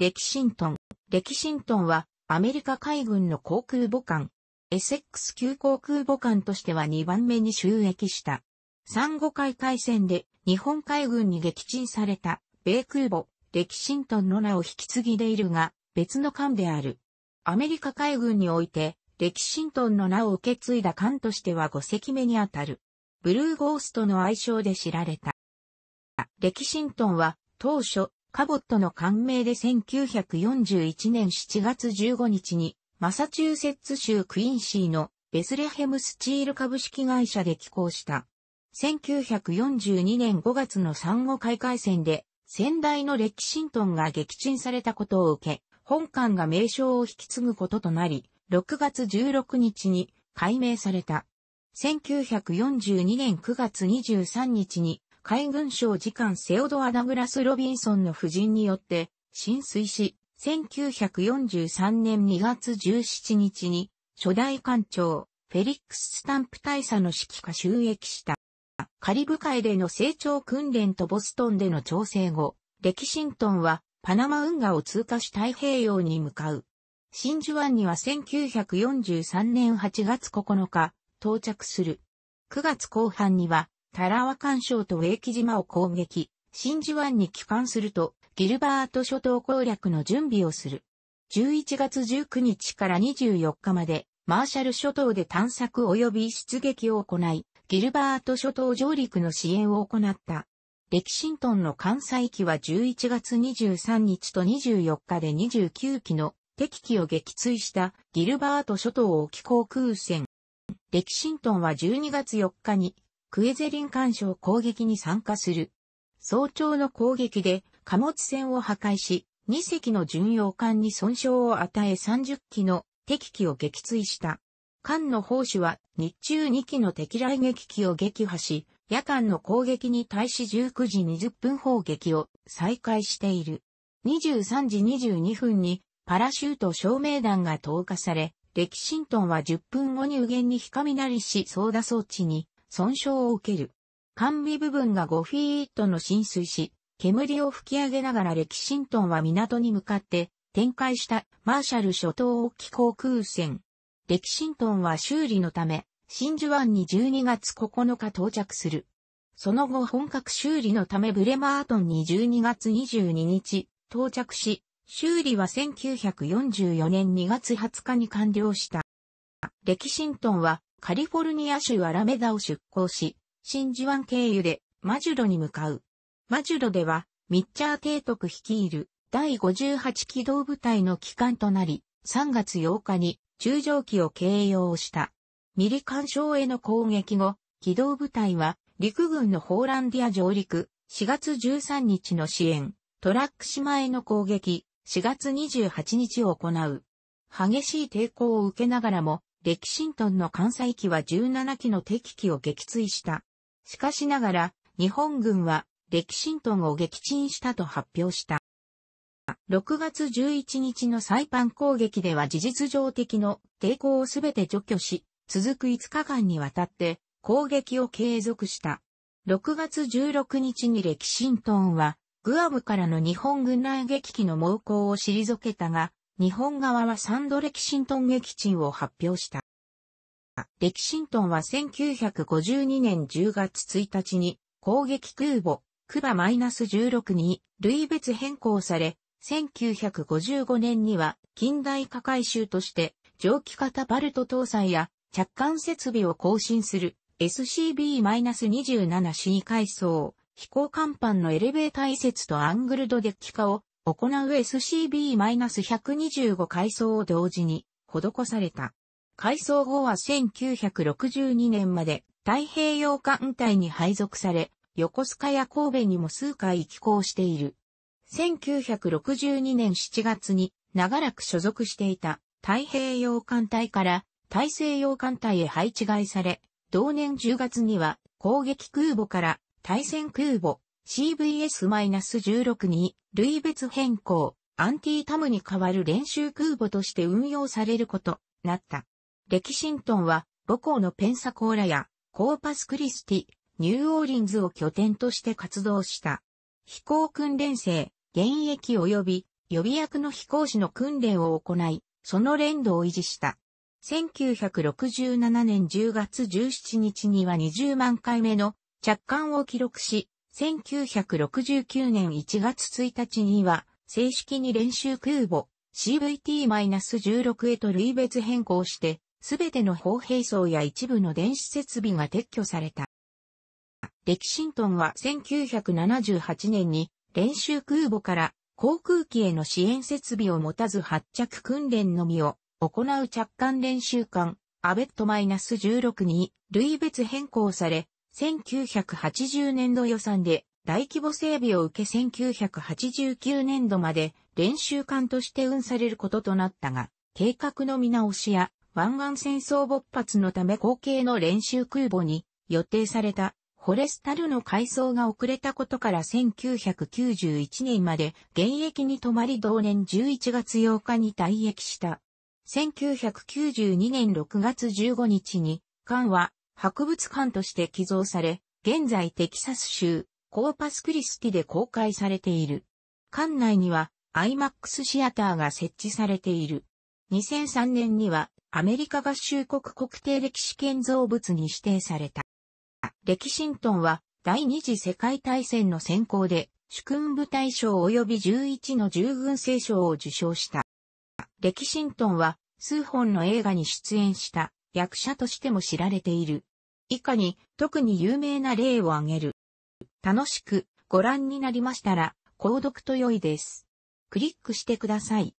レキシントン。レキシントンは、アメリカ海軍の航空母艦、エセックス級航空母艦としては2番目に収益した。産後海海戦で日本海軍に撃沈された米空母、レキシントンの名を引き継ぎでいるが、別の艦である。アメリカ海軍において、レキシントンの名を受け継いだ艦としては5隻目にあたる。ブルーゴーストの愛称で知られた。レキシントンは、当初、カボットの官名で1941年7月15日に、マサチューセッツ州クインシーのベスレヘムスチール株式会社で寄港した。1942年5月の産後開会戦で、先代のレ史。キシントンが撃沈されたことを受け、本館が名称を引き継ぐこととなり、6月16日に改名された。1942年9月23日に海軍省次官セオドア・ダグラス・ロビンソンの夫人によって浸水し、1943年2月17日に初代艦長、フェリックス・スタンプ大佐の指揮下収益した。カリブ海での成長訓練とボストンでの調整後、レキシントンはパナマ運河を通過し太平洋に向かう。真珠湾には1943年8月9日到着する。9月後半にはタラワ干渉と植木島を攻撃、真珠湾に帰還すると、ギルバート諸島攻略の準備をする。11月19日から24日まで、マーシャル諸島で探索及び出撃を行い、ギルバート諸島上陸の支援を行った。レキシントンの関西機は11月23日と24日で29機の敵機を撃墜したギルバート諸島沖航空船。レキシントンは12月4日にクエゼリン干渉攻撃に参加する。早朝の攻撃で貨物船を破壊し、2隻の巡洋艦に損傷を与え30機の敵機を撃墜した。艦の砲手は日中2機の敵来撃機を撃破し、夜間の攻撃に対し19時20分砲撃を再開している。23時22分にパラシュート照明弾が投下され、レキシントンは10分後に右限に光雷し操舵装置に損傷を受ける。管理部分が5フィートの浸水し、煙を吹き上げながらレキシントンは港に向かって展開したマーシャル諸島沖航空船。レキシントンは修理のため、真珠湾に12月9日到着する。その後本格修理のためブレマートンに12月22日到着し、修理は1944年2月20日に完了した。レキシントンはカリフォルニア州アラメダを出港し、真珠湾経由でマジュロに向かう。マジュロでは、ミッチャー提督率いる第58機動部隊の機関となり、3月8日に中上機を形容した。ミリ干渉への攻撃後、機動部隊は陸軍のホーランディア上陸、4月13日の支援、トラック島への攻撃、4月28日を行う。激しい抵抗を受けながらも、レキシントンの艦載機は17機の敵機を撃墜した。しかしながら、日本軍は、レキシントンを撃沈したと発表した。6月11日のサイパン攻撃では事実上的の抵抗をすべて除去し、続く5日間にわたって攻撃を継続した。6月16日にレキシントンは、グアムからの日本軍内撃機の猛攻を退けたが、日本側はサンドレキシントン撃沈を発表した。レキシントンは1952年10月1日に攻撃空母、クバ -16 に類別変更され、1955年には近代化改修として蒸気型バルト搭載や着艦設備を更新する SCB-27C 階層飛行甲板のエレベーター移設とアングルドデッキ化を行う SCB-125 改装を同時に施された。改装後は1962年まで太平洋艦隊に配属され、横須賀や神戸にも数回寄港している。1962年7月に長らく所属していた太平洋艦隊から大西洋艦隊へ配置外され、同年10月には攻撃空母から対戦空母 CVS-16 に類別変更、アンティータムに代わる練習空母として運用されること、なった。レキシントンは、母校のペンサコーラや、コーパスクリスティ、ニューオーリンズを拠点として活動した。飛行訓練生、現役及び予備役の飛行士の訓練を行い、その連動を維持した。1967年10月17日には20万回目の着艦を記録し、1969年1月1日には、正式に練習空母 CVT-16 へと類別変更して、すべての砲兵装や一部の電子設備が撤去された。レキシントンは1978年に練習空母から航空機への支援設備を持たず発着訓練のみを行う着艦練習艦アベット -16 に類別変更され、1980年度予算で大規模整備を受け1989年度まで練習艦として運されることとなったが、計画の見直しや湾岸戦争勃発のため後継の練習空母に予定されたホレスタルの改装が遅れたことから1991年まで現役に止まり同年11月8日に退役した。1992年6月15日に、艦は博物館として寄贈され、現在テキサス州、コーパスクリスティで公開されている。館内には IMAX シアターが設置されている。2003年にはアメリカ合衆国国定歴史建造物に指定された。歴史シントンは第二次世界大戦の先行で主君部大賞及び11の従軍聖賞を受賞した。歴史シントンは数本の映画に出演した役者としても知られている。以下に特に有名な例を挙げる。楽しくご覧になりましたら、購読と良いです。クリックしてください。